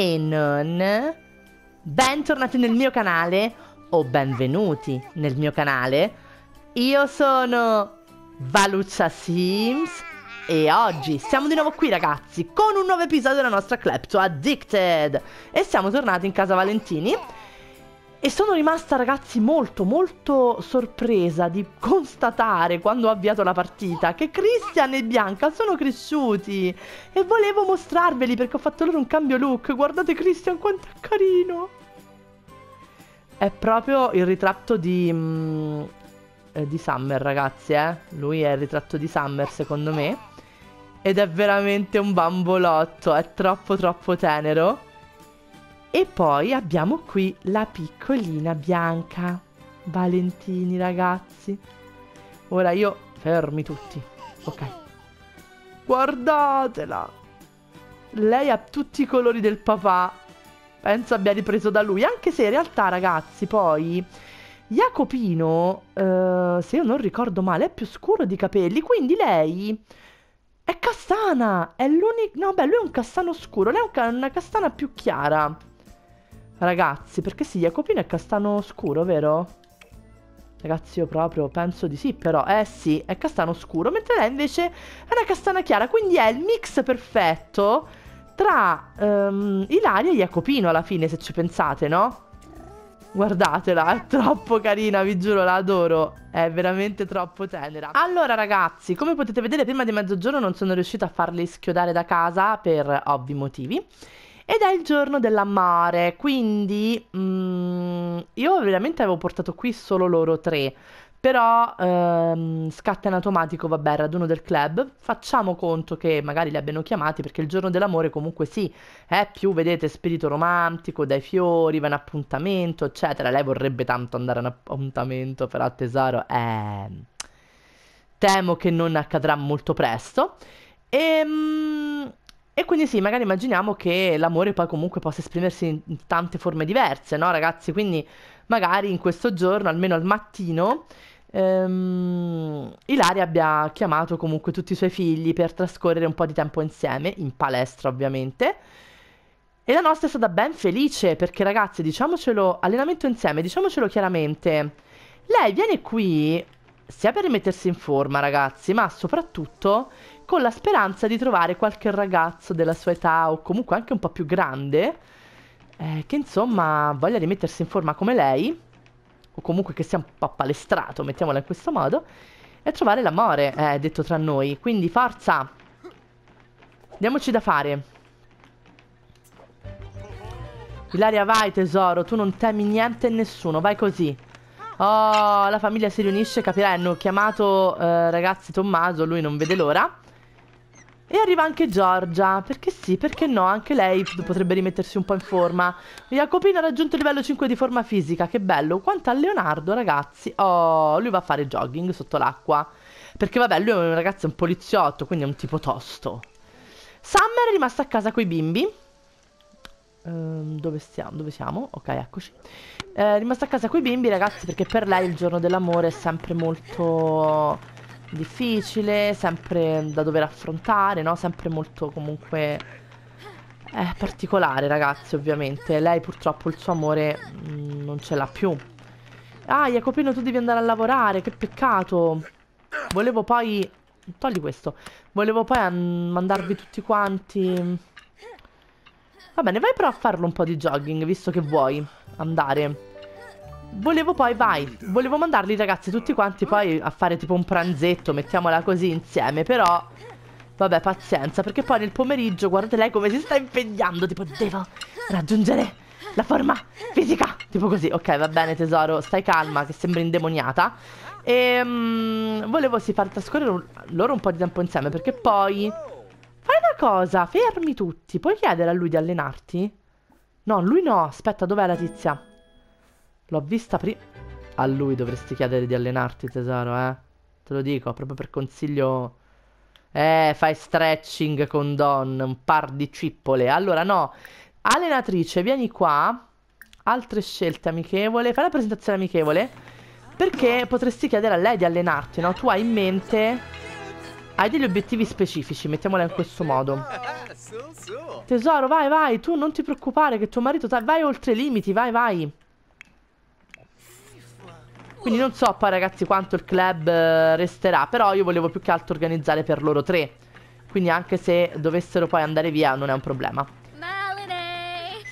e non... Bentornati nel mio canale o benvenuti nel mio canale. Io sono Valuccia Sims e oggi siamo di nuovo qui ragazzi con un nuovo episodio della nostra Klepto Addicted e siamo tornati in casa Valentini e sono rimasta ragazzi molto molto sorpresa di constatare quando ho avviato la partita che Christian e Bianca sono cresciuti e volevo mostrarveli perché ho fatto loro un cambio look. Guardate Christian quanto è carino! È proprio il ritratto di, mh, mm, eh, di Summer ragazzi, eh? Lui è il ritratto di Summer secondo me. Ed è veramente un bambolotto, è troppo troppo tenero. E poi abbiamo qui la piccolina bianca. Valentini, ragazzi. Ora io fermi tutti. Ok. Guardatela. Lei ha tutti i colori del papà. Penso abbia ripreso da lui. Anche se in realtà, ragazzi, poi... Jacopino, eh, se io non ricordo male, è più scuro di capelli. Quindi lei... È castana! È l'unico... No, beh, lui è un castano scuro. Lei è una castana più chiara. Ragazzi, perché sì, Jacopino è castano scuro, vero? Ragazzi, io proprio penso di sì, però. Eh sì, è castano scuro, mentre lei invece è una castana chiara, quindi è il mix perfetto tra um, Ilaria e Jacopino alla fine, se ci pensate, no? Guardatela, è troppo carina, vi giuro, la adoro. È veramente troppo tenera. Allora ragazzi, come potete vedere prima di mezzogiorno non sono riuscita a farli schiodare da casa per ovvi motivi ed è il giorno della mare, quindi mm, io veramente avevo portato qui solo loro tre, però ehm, scatta in automatico, vabbè, raduno del club, facciamo conto che magari li abbiano chiamati perché il giorno dell'amore comunque sì, è più, vedete, spirito romantico, dai fiori, va in appuntamento, eccetera, lei vorrebbe tanto andare in appuntamento, però tesoro, eh, temo che non accadrà molto presto. Ehm... E quindi sì, magari immaginiamo che l'amore poi comunque possa esprimersi in, tante forme diverse, no ragazzi? Quindi magari in questo giorno, almeno al mattino, ehm, Ilaria abbia chiamato comunque tutti i suoi figli per trascorrere un po' di tempo insieme, in palestra ovviamente. E la nostra è stata ben felice perché ragazzi, diciamocelo, allenamento insieme, diciamocelo chiaramente. Lei viene qui sia per rimettersi in forma, ragazzi, ma soprattutto con la speranza di trovare qualche ragazzo della sua età o comunque anche un po' più grande eh, che insomma voglia rimettersi in forma come lei o comunque che sia un po' palestrato, mettiamola in questo modo, e trovare l'amore, eh, detto tra noi. Quindi forza! Diamoci da fare. Ilaria vai tesoro, tu non temi niente e nessuno, vai così. Oh, la famiglia si riunisce, capirai, hanno chiamato eh, ragazzi Tommaso, lui non vede l'ora. E arriva anche Giorgia, perché sì, perché no, anche lei potrebbe rimettersi un po' in forma. Jacopino ha raggiunto il livello 5 di forma fisica, che bello. Quanto a Leonardo, ragazzi, oh, lui va a fare jogging sotto l'acqua. Perché vabbè, lui è un ragazzo, è un poliziotto, quindi è un tipo tosto. Summer è rimasta a casa con i bimbi. Ehm, dove, stiamo? dove siamo? Ok, eccoci. Eh, è rimasta a casa con i bimbi, ragazzi, perché per lei il giorno dell'amore è sempre molto difficile, sempre da dover affrontare, no? Sempre molto comunque eh, particolare, ragazzi, ovviamente. Lei purtroppo il suo amore mh, mm, non ce l'ha più. Ah, Jacopino, tu devi andare a lavorare, che peccato. Volevo poi... Togli questo. Volevo poi mandarvi tutti quanti... Va bene, vai però a farlo un po' di jogging, visto che vuoi andare volevo poi, vai, volevo mandarli ragazzi tutti quanti poi a fare tipo un pranzetto, mettiamola così insieme, però vabbè pazienza, perché poi nel pomeriggio guardate lei come si sta impegnando, tipo devo raggiungere la forma fisica, tipo così, ok va bene tesoro, stai calma che sembri indemoniata. E um, volevo sì far trascorrere un, loro un po' di tempo insieme perché poi... Fai una cosa, fermi tutti, puoi chiedere a lui di allenarti? No, lui no, aspetta, dov'è la tizia? L'ho vista prima. A lui dovresti chiedere di allenarti, tesoro, eh. Te lo dico, proprio per consiglio. Eh, fai stretching con Don, un par di cippole. Allora, no. Allenatrice, vieni qua. Altre scelte amichevole. Fai la presentazione amichevole. Perché potresti chiedere a lei di allenarti, no? Tu hai in mente... Hai degli obiettivi specifici, mettiamola in questo modo. Tesoro, vai, vai, tu non ti preoccupare che tuo marito... Vai oltre i limiti, vai, vai. Quindi non so poi ragazzi quanto il club eh, resterà, però io volevo più che altro organizzare per loro tre. Quindi anche se dovessero poi andare via non è un problema.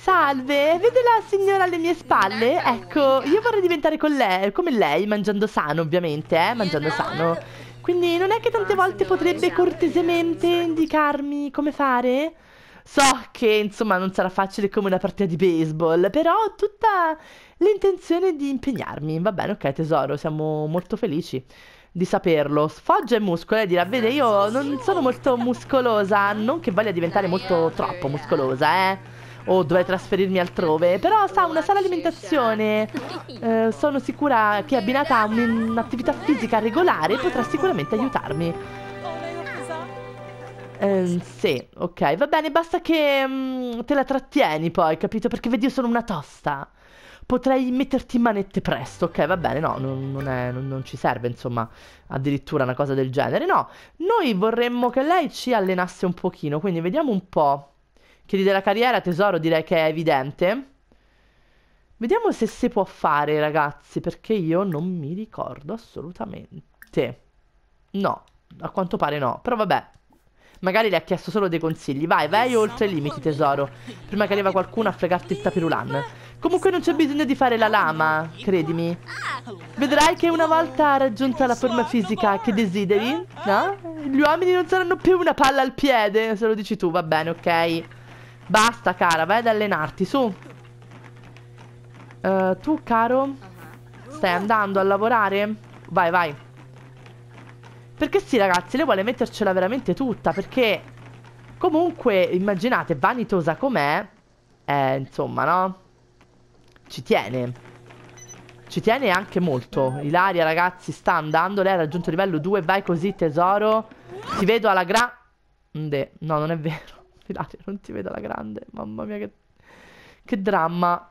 Salve, vede la signora alle mie spalle? Ecco, io vorrei diventare lei, come lei, mangiando sano ovviamente, eh, mangiando sano. Quindi non è che tante volte potrebbe cortesemente indicarmi come fare? So che insomma non sarà facile come una partita di baseball, però ho tutta l'intenzione di impegnarmi. Va bene, ok tesoro, siamo molto felici di saperlo. Sfoggia e muscolo, eh, dirà, vede, io non sono molto muscolosa, non che voglia diventare molto troppo muscolosa, eh. O dovrei trasferirmi altrove. Però sa, una sana alimentazione. Eh, sono sicura che abbinata a un'attività fisica regolare potrà sicuramente aiutarmi. Ehm, sì, ok, va bene, basta che mm, te la trattieni poi, capito? Perché vedi, io sono una tosta. Potrei metterti in manette presto, ok, va bene, no, non, non, è, non, non ci serve, insomma, addirittura una cosa del genere. No, noi vorremmo che lei ci allenasse un pochino, quindi vediamo un po'. Chiedi della carriera, tesoro, direi che è evidente. Vediamo se si può fare, ragazzi, perché io non mi ricordo assolutamente. No, a quanto pare no, però vabbè. Magari le ha chiesto solo dei consigli. Vai, vai esatto. oltre i limiti, tesoro. Prima che arriva qualcuno a fregarti il tapirulan. Comunque non c'è bisogno di fare la lama, credimi. Vedrai che una volta raggiunta la forma fisica che desideri, no? Gli uomini non saranno più una palla al piede, se lo dici tu, va bene, ok. Basta, cara, vai ad allenarti, su. Uh, tu, caro, stai andando a lavorare? Vai, vai. Perché sì ragazzi, lei vuole mettercela veramente tutta Perché comunque, immaginate, vanitosa com'è eh, insomma, no? Ci tiene Ci tiene anche molto Ilaria ragazzi sta andando Lei ha raggiunto livello 2 Vai così tesoro Ti vedo alla grande No, non è vero Ilaria, non ti vedo alla grande Mamma mia che... Che dramma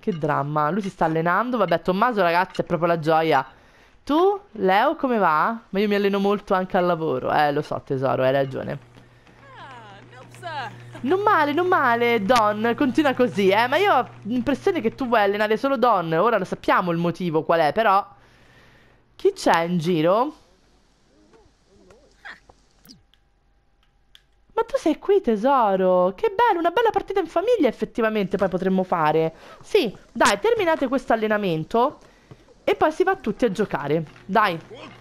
Che dramma Lui si sta allenando Vabbè, Tommaso ragazzi è proprio la gioia tu, Leo, come va? Ma io mi alleno molto anche al lavoro. Eh, lo so, tesoro, hai ragione. Non male, non male, Don, continua così, eh, ma io ho l'impressione che tu vuoi allenare solo Don, ora lo sappiamo il motivo qual è, però... Chi c'è in giro? Ma tu sei qui tesoro Che bello, una bella partita in famiglia effettivamente poi potremmo fare Sì, dai, terminate questo allenamento e poi si va tutti a giocare. Dai,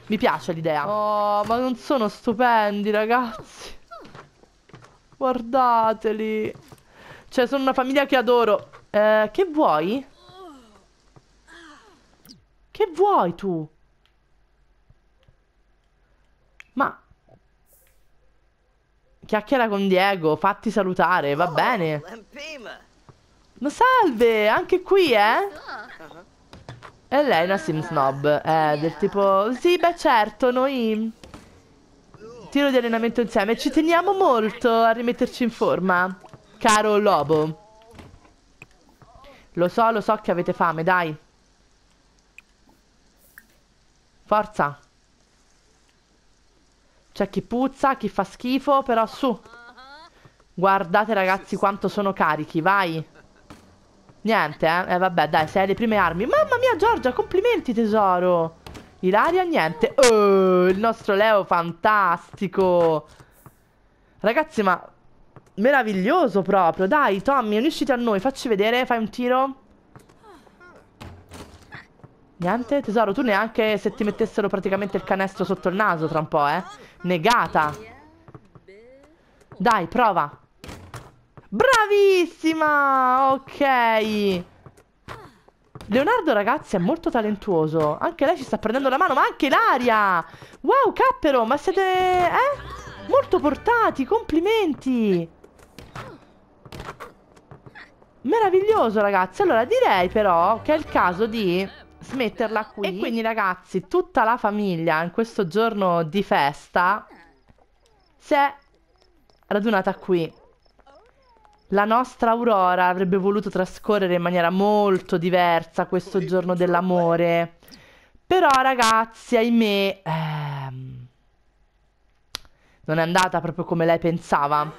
mi piace l'idea. Oh, ma non sono stupendi, ragazzi. Guardateli. Cioè, sono una famiglia che adoro. Eh, che vuoi? Che vuoi tu? Ma... Chiacchiera con Diego, fatti salutare, va oh, bene. Ma salve, anche qui, eh? Ah. E lei è una sim snob. Eh, del tipo... Sì, beh certo, noi... Tiro di allenamento insieme. Ci teniamo molto a rimetterci in forma. Caro Lobo. Lo so, lo so che avete fame, dai. Forza. C'è chi puzza, chi fa schifo, però su. Guardate ragazzi quanto sono carichi, vai. Niente, eh? eh vabbè, dai, sei alle prime armi. Mamma mia, Giorgia, complimenti, tesoro. Ilaria, niente. Oh, il nostro Leo, fantastico. Ragazzi, ma... Meraviglioso proprio. Dai, Tommy, unisciti a noi. Facci vedere, fai un tiro. Niente, tesoro, tu neanche se ti mettessero praticamente il canestro sotto il naso tra un po', eh. Negata. Dai, prova. Bravissima! Ok. Leonardo, ragazzi, è molto talentuoso. Anche lei ci sta prendendo la mano, ma anche l'aria! Wow, cappero, ma siete... Eh? Molto portati, complimenti! Meraviglioso, ragazzi. Allora, direi però che è il caso di smetterla qui. E quindi ragazzi, tutta la famiglia in questo giorno di festa si è radunata qui la nostra Aurora avrebbe voluto trascorrere in maniera molto diversa questo giorno dell'amore. Però ragazzi, ahimè, ehm, non è andata proprio come lei pensava.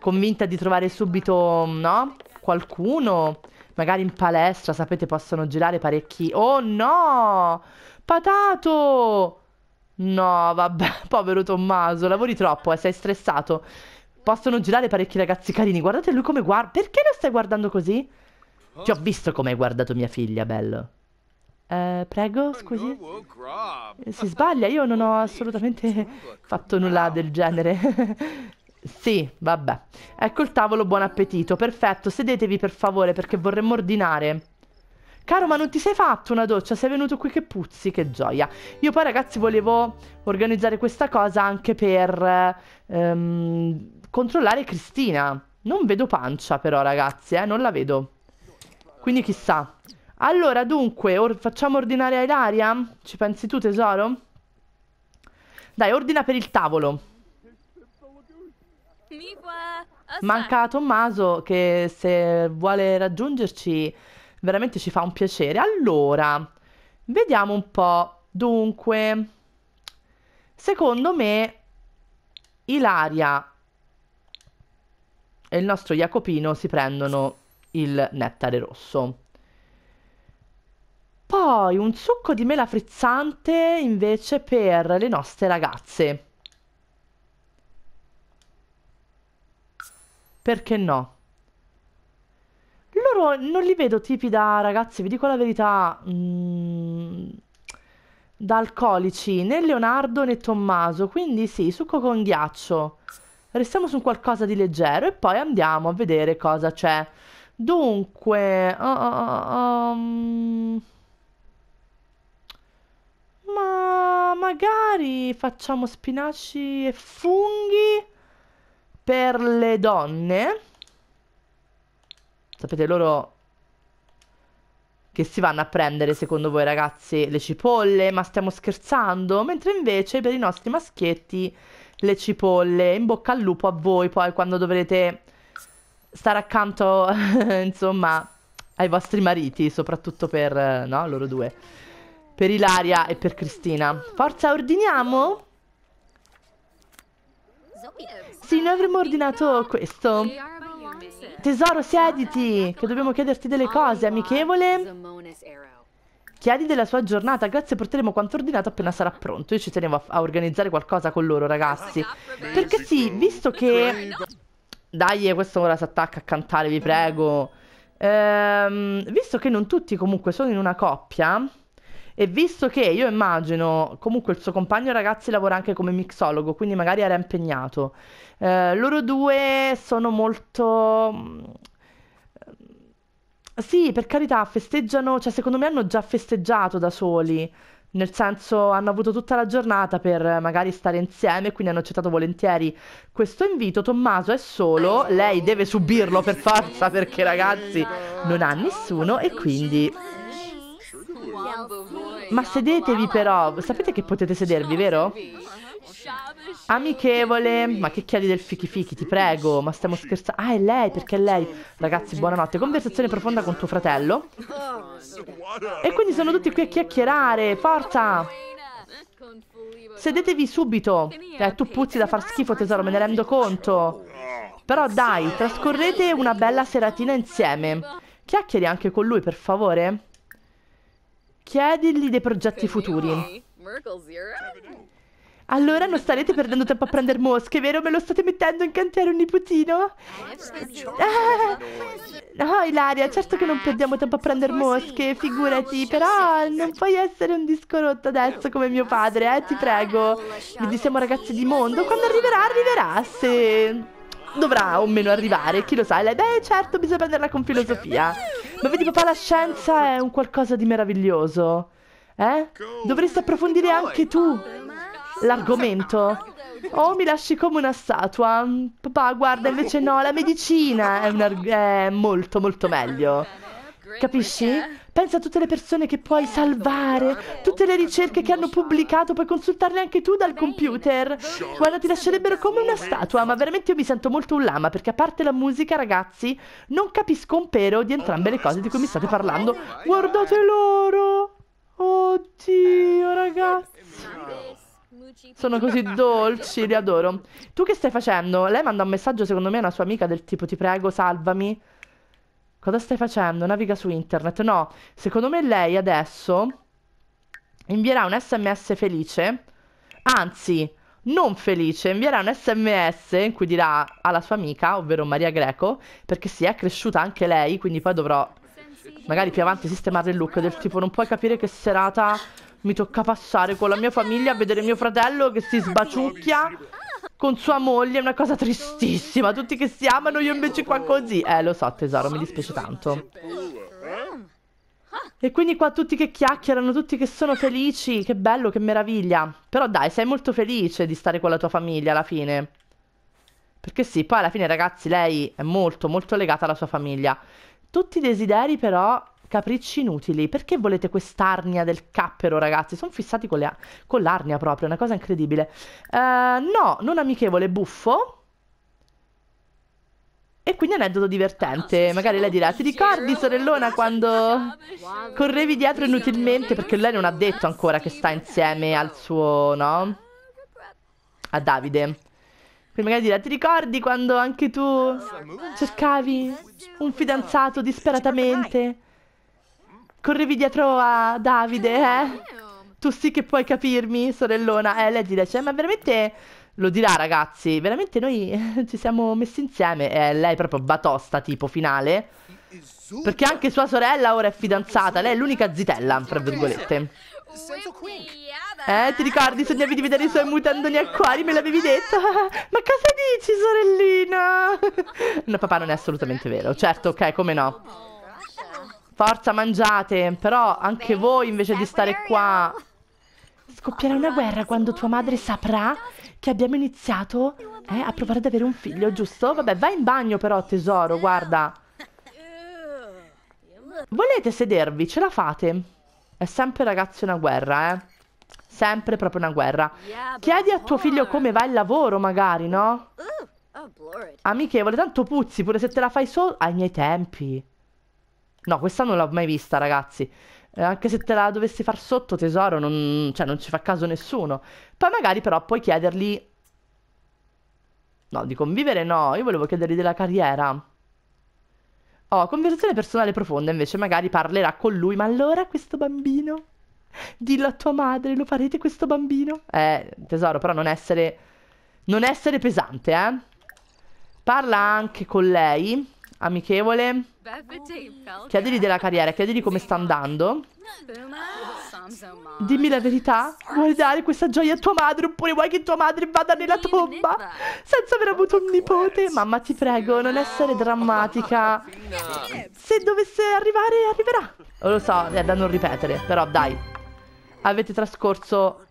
Convinta di trovare subito, no? Qualcuno, magari in palestra, sapete, possono girare parecchi... Oh no! Patato! No, vabbè, povero Tommaso, lavori troppo, eh, sei stressato. Possono girare parecchi ragazzi carini. Guardate lui come guarda. Perché lo stai guardando così? Ti ho visto come hai guardato mia figlia, bello. Eh, prego, oh, scusi. Oh, eh, si sbaglia, io non ho assolutamente fatto nulla del genere. sì, vabbè. Ecco il tavolo, buon appetito. Perfetto, sedetevi per favore perché vorremmo ordinare. Caro, ma non ti sei fatto una doccia? Sei venuto qui che puzzi, che gioia. Io poi, ragazzi, volevo organizzare questa cosa anche per ehm, controllare Cristina. Non vedo pancia, però, ragazzi, eh, non la vedo. Quindi chissà. Allora, dunque, or facciamo ordinare a Ilaria? Ci pensi tu, tesoro? Dai, ordina per il tavolo. Manca Tommaso che se vuole raggiungerci veramente ci fa un piacere. Allora, vediamo un po'. Dunque, secondo me Ilaria e il nostro Jacopino si prendono il nettare rosso. Poi un succo di mela frizzante invece per le nostre ragazze. Perché no? loro non li vedo tipi da ragazzi, vi dico la verità, mh, mm, da alcolici, né Leonardo né Tommaso, quindi sì, succo con ghiaccio. Restiamo su qualcosa di leggero e poi andiamo a vedere cosa c'è. Dunque, uh, uh, uh um, ma magari facciamo spinaci e funghi per le donne. Sapete loro che si vanno a prendere, secondo voi ragazzi, le cipolle? Ma stiamo scherzando? Mentre invece per i nostri maschietti le cipolle. In bocca al lupo a voi poi quando dovrete stare accanto, insomma, ai vostri mariti, soprattutto per, no, loro due. Per Ilaria e per Cristina. Forza, ordiniamo? Sì, noi avremmo ordinato questo. Tesoro, siediti, che dobbiamo chiederti delle cose, amichevole. Chiedi della sua giornata, grazie, porteremo quanto ordinato appena sarà pronto. Io ci tenevo a, a organizzare qualcosa con loro, ragazzi. Perché sì, visto che... Dai, eh, questo ora si attacca a cantare, vi prego. Ehm, visto che non tutti comunque sono in una coppia... E visto che io immagino, comunque il suo compagno ragazzi lavora anche come mixologo, quindi magari era impegnato. Eh, loro due sono molto... Mm, sì, per carità, festeggiano, cioè secondo me hanno già festeggiato da soli, nel senso hanno avuto tutta la giornata per magari stare insieme, quindi hanno accettato volentieri questo invito. Tommaso è solo, lei deve subirlo per forza perché ragazzi non ha nessuno e quindi... Ma sedetevi però, sapete che potete sedervi, vero? Amichevole, ma che chiedi del fichi fichi, ti prego, ma stiamo scherzando. Ah, è lei, perché è lei. Ragazzi, buonanotte. Conversazione profonda con tuo fratello. E quindi sono tutti qui a chiacchierare, forza! Sedetevi subito. Eh, tu puzzi da far schifo, tesoro, me ne rendo conto. Però dai, trascorrete una bella seratina insieme. Chiacchieri anche con lui, per favore. Chiedigli dei progetti futuri. Allora non starete perdendo tempo a prendere mosche, vero? Me lo state mettendo in cantiere un nipotino? Ah, no, oh, Ilaria, certo che non perdiamo tempo a prendere mosche, figurati, però non puoi essere un disco rotto adesso come mio padre, eh, ti prego. Quindi siamo ragazzi di mondo, quando arriverà, arriverà, se... Dovrà o meno arrivare, chi lo sa. Lei, beh, certo, bisogna prenderla con filosofia. Ma vedi, papà, la scienza è un qualcosa di meraviglioso. Eh? Dovresti approfondire anche tu l'argomento. Oh, mi lasci come una statua. Papà, guarda, invece no, la medicina è, è molto, molto meglio. Capisci? Pensa a tutte le persone che puoi salvare, tutte le ricerche che hanno pubblicato, puoi consultarle anche tu dal computer. Guarda, ti lascerebbero come una statua, ma veramente io mi sento molto un lama, perché a parte la musica, ragazzi, non capisco un pero di entrambe le cose di cui mi state parlando. Guardate loro! Oddio, ragazzi! Sono così dolci, li adoro. Tu che stai facendo? Lei manda un messaggio, secondo me, a una sua amica del tipo ti prego, salvami. Cosa stai facendo? Naviga su internet. No, secondo me lei adesso invierà un sms felice. Anzi, non felice, invierà un sms in cui dirà alla sua amica, ovvero Maria Greco, perché si sì, è cresciuta anche lei, quindi poi dovrò magari più avanti sistemare il look del tipo non puoi capire che serata mi tocca passare con la mia famiglia a vedere mio fratello che si sbaciucchia con sua moglie. È una cosa tristissima. Tutti che si amano, io invece qua così. Eh, lo so, tesoro, mi dispiace tanto. E quindi qua tutti che chiacchierano, tutti che sono felici. Che bello, che meraviglia. Però dai, sei molto felice di stare con la tua famiglia alla fine. Perché sì, poi alla fine ragazzi lei è molto molto legata alla sua famiglia. Tutti i desideri però Capricci inutili. Perché volete quest'arnia del cappero, ragazzi? Sono fissati con, le, con l'arnia proprio, è una cosa incredibile. Uh, no, non amichevole, buffo. E quindi aneddoto divertente. Magari lei dirà: Ti ricordi, sorellona, quando correvi dietro inutilmente? Perché lei non ha detto ancora che sta insieme al suo, no? A Davide. Quindi magari dirà: Ti ricordi quando anche tu cercavi un fidanzato disperatamente? Correvi dietro a Davide, ah, eh? Tu sì che puoi capirmi, sorellona. Eh, lei dirà, cioè, ma veramente lo dirà, ragazzi. Veramente noi ci siamo messi insieme. E eh, lei proprio batosta, tipo finale. Perché anche sua sorella ora è fidanzata. Lei è l'unica zitella, fra virgolette. Ah, eh, ti ricordi? Sognavi di vedere i suoi mutandoni acquari, me l'avevi detto. ma cosa dici, sorellina? no, papà, non è assolutamente vero. Certo, ok, come no. Forza, mangiate. Però anche voi, invece di stare qua... Scoppierà una guerra quando tua madre saprà che abbiamo iniziato eh, a provare ad avere un figlio, giusto? Vabbè, vai in bagno però, tesoro, guarda. Volete sedervi? Ce la fate? È sempre, ragazzi, una guerra, eh. Sempre proprio una guerra. Chiedi a tuo figlio come va il lavoro, magari, no? Oh, Amichevole, tanto puzzi, pure se te la fai solo ai miei tempi. No, questa non l'ho mai vista, ragazzi. Eh, anche se te la dovessi far sotto, tesoro, non, cioè, non ci fa caso nessuno. Poi magari però puoi chiedergli... No, di convivere no, io volevo chiedergli della carriera. Oh, conversazione personale profonda, invece magari parlerà con lui. Ma allora questo bambino? Dillo a tua madre, lo farete questo bambino? Eh, tesoro, però non essere... Non essere pesante, eh? Parla anche con lei, amichevole Chiedili della carriera, chiedili come sta andando. Dimmi la verità, vuoi dare questa gioia a tua madre oppure vuoi che tua madre vada nella tomba senza aver avuto un nipote? Mamma ti prego, non essere drammatica. Se dovesse arrivare, arriverà. Lo so, è da non ripetere, però dai. Avete trascorso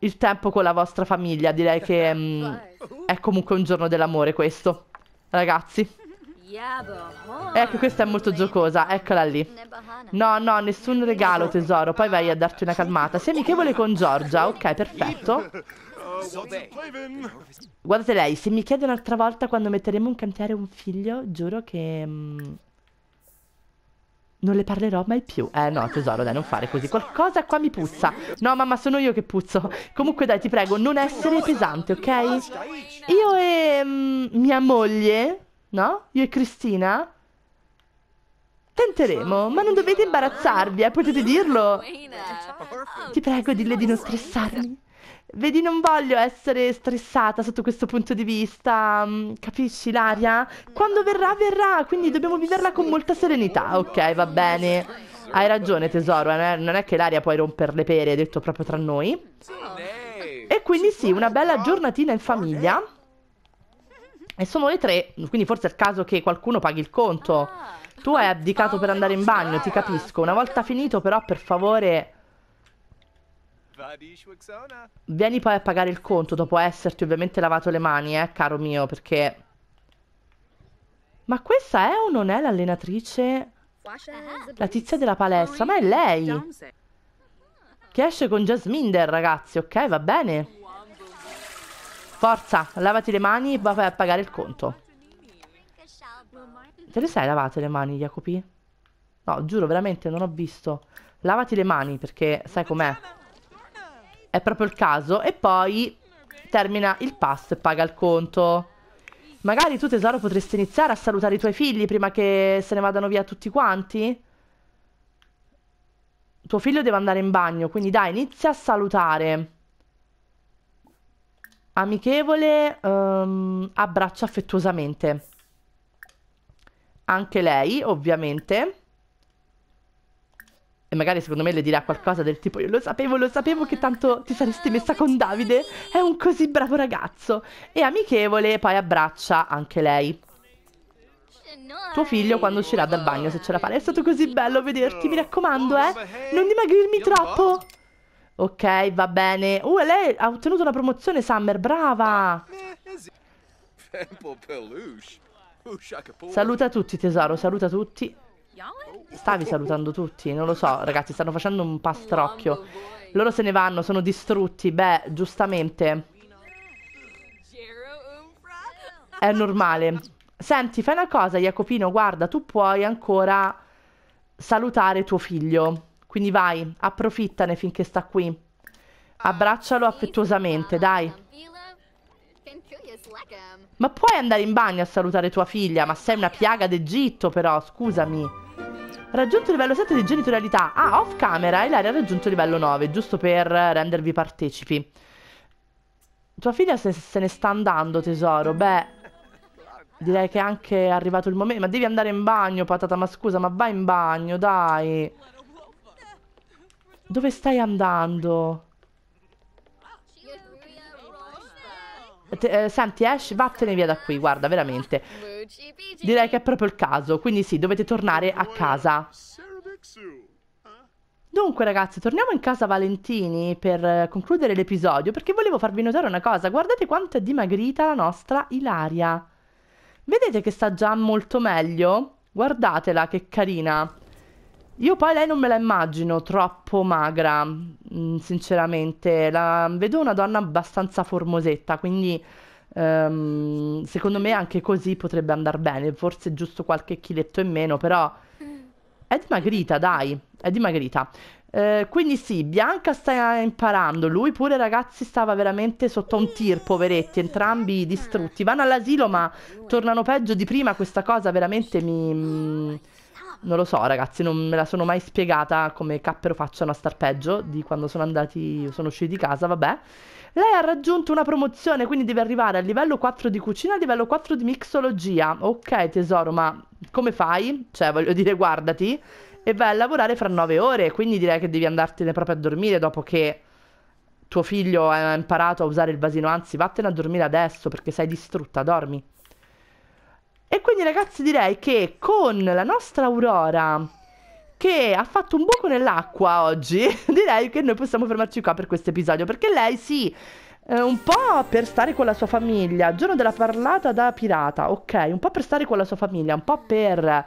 il tempo con la vostra famiglia, direi che mh, mm, è comunque un giorno dell'amore questo. Ragazzi. Oh. Ecco, questa è molto giocosa, eccola lì. No, no, nessun regalo, tesoro. Poi vai a darti una calmata. Sei amichevole con Giorgia, ok, perfetto. Guardate lei, se mi chiede un'altra volta quando metteremo in cantiere un figlio, giuro che... Mm, non le parlerò mai più. Eh no, tesoro, dai, non fare così. Qualcosa qua mi puzza. No, mamma, sono io che puzzo. Comunque, dai, ti prego, non essere pesante, ok? Io e mh, mm, mia moglie No? Io e Cristina? Tenteremo, ma non dovete imbarazzarvi, eh? potete dirlo. Ti prego, dille di non stressarmi. Vedi, non voglio essere stressata sotto questo punto di vista. Mm, capisci, Laria? Quando verrà, verrà, quindi dobbiamo viverla con molta serenità. Ok, va bene. Hai ragione, tesoro, eh, non è che Laria puoi rompere le pere, detto proprio tra noi. E quindi sì, una bella giornatina in famiglia. E sono le tre, quindi forse è il caso che qualcuno paghi il conto. Ah. tu hai abdicato per andare in bagno, ti capisco. Una volta finito, però, per favore... Vieni poi a pagare il conto dopo esserti ovviamente lavato le mani, eh, caro mio, perché... Ma questa è o non è l'allenatrice? La tizia della palestra, ma è lei! Che esce con Jasminder, ragazzi, ok? Va bene? Forza, lavati le mani e vai a pagare il conto. Te le sei lavate le mani, Jacopi? No, giuro, veramente, non ho visto. Lavati le mani, perché sai com'è. È proprio il caso. E poi termina il pass e paga il conto. Magari tu, tesoro, potresti iniziare a salutare i tuoi figli prima che se ne vadano via tutti quanti? Tuo figlio deve andare in bagno, quindi dai, inizia a salutare. Amichevole, um, abbraccia affettuosamente. Anche lei, ovviamente. E magari secondo me le dirà qualcosa del tipo io lo sapevo, lo sapevo che tanto ti saresti messa con Davide, è un così bravo ragazzo. E amichevole poi abbraccia anche lei. Tuo figlio quando uscirà dal bagno se ce la fa. È stato così bello vederti, mi raccomando, eh. Non dimagrirmi troppo. Ok, va bene. Uh, lei ha ottenuto una promozione, Summer, brava! Saluta tutti, tesoro, saluta tutti. Stavi salutando tutti, non lo so, ragazzi, stanno facendo un pastrocchio. Loro se ne vanno, sono distrutti, beh, giustamente. È normale. Senti, fai una cosa, Jacopino, guarda, tu puoi ancora salutare tuo figlio. Quindi vai, approfittane finché sta qui. Abbraccialo affettuosamente, dai. Ma puoi andare in bagno a salutare tua figlia? Ma sei una piaga d'Egitto però, scusami. Raggiunto il livello 7 di genitorialità. Ah, off camera, Ilaria ha raggiunto il livello 9, giusto per rendervi partecipi. Tua figlia se, se ne sta andando, tesoro. Beh, direi che è anche arrivato il momento. Ma devi andare in bagno, patata, ma scusa, ma vai in bagno, dai. Dove stai andando? Eh, senti Ash, vattene via da qui, guarda, veramente. Direi che è proprio il caso, quindi sì, dovete tornare a casa. Dunque ragazzi, torniamo in casa Valentini per eh, concludere l'episodio, perché volevo farvi notare una cosa, guardate quanto è dimagrita la nostra Ilaria. Vedete che sta già molto meglio? Guardatela, che carina. Io poi lei non me la immagino troppo magra, mh, mm, sinceramente. La, vedo una donna abbastanza formosetta, quindi ehm, secondo me anche così potrebbe andare bene. Forse giusto qualche chiletto in meno, però mm. è dimagrita, dai, è dimagrita. Eh, quindi sì, Bianca sta imparando, lui pure ragazzi stava veramente sotto un tir, poveretti, entrambi distrutti. Vanno all'asilo ma tornano peggio di prima, questa cosa veramente mi... Mm, non lo so ragazzi, non me la sono mai spiegata come Cappero facciano a star peggio di quando sono andati, sono usciti di casa, vabbè. Lei ha raggiunto una promozione, quindi deve arrivare a livello 4 di cucina, al livello 4 di mixologia. Ok tesoro, ma come fai? Cioè voglio dire guardati e vai a lavorare fra 9 ore, quindi direi che devi andartene proprio a dormire dopo che tuo figlio ha imparato a usare il vasino, anzi vattene a dormire adesso perché sei distrutta, dormi quindi ragazzi direi che con la nostra Aurora che ha fatto un buco nell'acqua oggi, direi che noi possiamo fermarci qua per questo episodio, perché lei sì, eh, un po' per stare con la sua famiglia, giorno della parlata da pirata, ok, un po' per stare con la sua famiglia, un po' per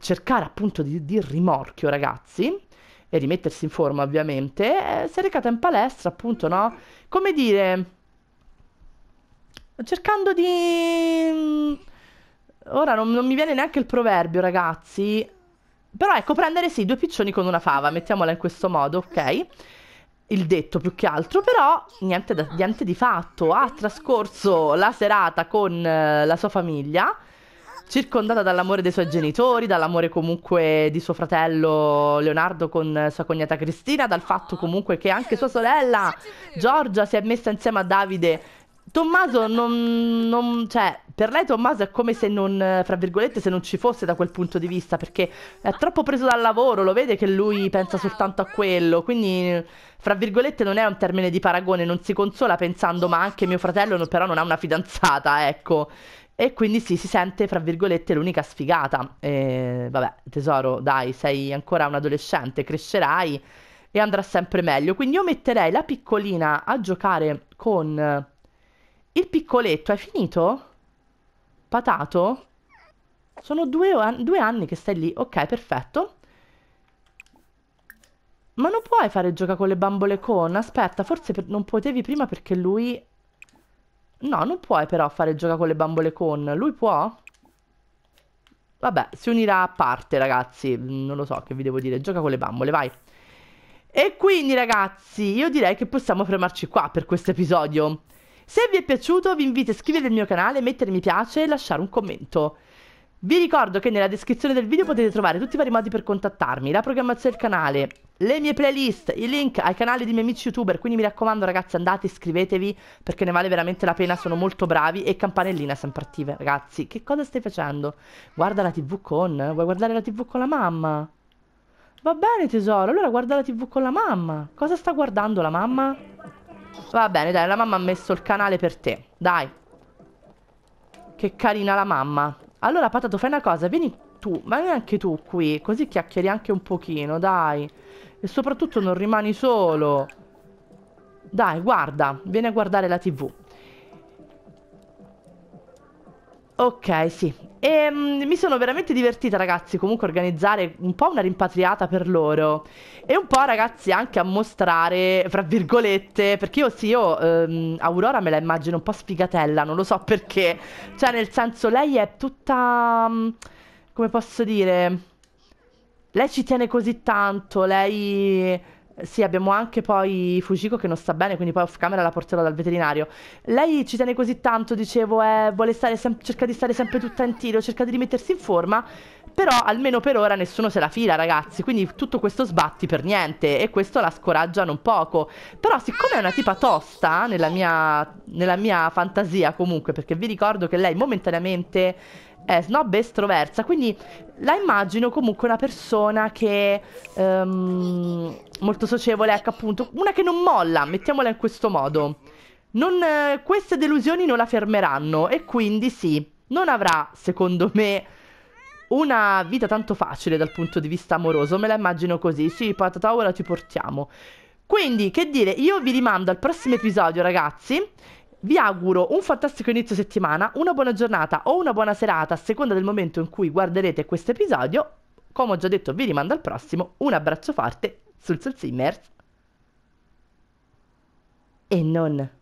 cercare appunto di, di rimorchio ragazzi, e rimettersi in forma ovviamente, eh, si è recata in palestra appunto, no? Come dire, cercando di Ora non, non mi viene neanche il proverbio, ragazzi. Però ecco, prendere sì due piccioni con una fava, mettiamola in questo modo, ok? Il detto più che altro, però niente, da, niente di fatto. Ha trascorso la serata con eh, la sua famiglia, circondata dall'amore dei suoi genitori, dall'amore comunque di suo fratello Leonardo con sua cognata Cristina, dal fatto comunque che anche sua sorella Giorgia si è messa insieme a Davide Tommaso non, non, cioè, per lei Tommaso è come se non, fra virgolette, se non ci fosse da quel punto di vista, perché è troppo preso dal lavoro, lo vede che lui pensa soltanto a quello, quindi, fra virgolette, non è un termine di paragone, non si consola pensando, ma anche mio fratello non, però non ha una fidanzata, ecco. E quindi sì, si sente, fra virgolette, l'unica sfigata. E, vabbè, tesoro, dai, sei ancora un adolescente, crescerai e andrà sempre meglio. Quindi io metterei la piccolina a giocare con il piccoletto, hai finito? Patato? Sono due, an due anni che stai lì. Ok, perfetto. Ma non puoi fare gioca con le bambole con? Aspetta, forse non potevi prima perché lui... No, non puoi però fare gioca con le bambole con. Lui può? Vabbè, si unirà a parte, ragazzi. Non lo so che vi devo dire. Gioca con le bambole, vai. E quindi, ragazzi, io direi che possiamo fermarci qua per questo episodio. Se vi è piaciuto vi invito a iscrivervi al mio canale, mettere mi piace e lasciare un commento. Vi ricordo che nella descrizione del video potete trovare tutti i vari modi per contattarmi, la programmazione del canale, le mie playlist, i link ai canali dei miei amici youtuber, quindi mi raccomando ragazzi andate, iscrivetevi perché ne vale veramente la pena, sono molto bravi e campanellina sempre attive. Ragazzi, che cosa stai facendo? Guarda la tv con... vuoi guardare la tv con la mamma? Va bene tesoro, allora guarda la tv con la mamma. Cosa sta guardando la mamma? Va bene, dai, la mamma ha messo il canale per te. Dai. Che carina la mamma. Allora, Patato, fai una cosa. Vieni tu, ma anche tu qui. Così chiacchieri anche un pochino, dai. E soprattutto non rimani solo. Dai, guarda. Vieni a guardare la tv. Ok, sì. E, um, mi sono veramente divertita, ragazzi, comunque a organizzare un po' una rimpatriata per loro. E un po', ragazzi, anche a mostrare, fra virgolette, perché io sì, io um, Aurora me la immagino un po' sfigatella, non lo so perché. Cioè, nel senso, lei è tutta... Um, come posso dire? Lei ci tiene così tanto, lei sì, abbiamo anche poi Fujiko che non sta bene, quindi poi off camera la porterò dal veterinario. Lei ci tiene così tanto, dicevo, eh, vuole stare cerca di stare sempre tutta in tiro, cerca di rimettersi in forma, però almeno per ora nessuno se la fila, ragazzi, quindi tutto questo sbatti per niente e questo la scoraggia non poco. Però siccome è una tipa tosta, nella mia, nella mia fantasia comunque, perché vi ricordo che lei momentaneamente è snob e estroversa, quindi la immagino comunque una persona che um, molto socievole, ecco appunto, una che non molla, mettiamola in questo modo. Non, eh, queste delusioni non la fermeranno e quindi sì, non avrà, secondo me, una vita tanto facile dal punto di vista amoroso, me la immagino così, sì, patata ora ti portiamo. Quindi, che dire, io vi rimando al prossimo episodio, ragazzi. Vi auguro un fantastico inizio settimana, una buona giornata o una buona serata a seconda del momento in cui guarderete questo episodio. Come ho già detto, vi rimando al prossimo. Un abbraccio forte sul Soul Simmers. E non.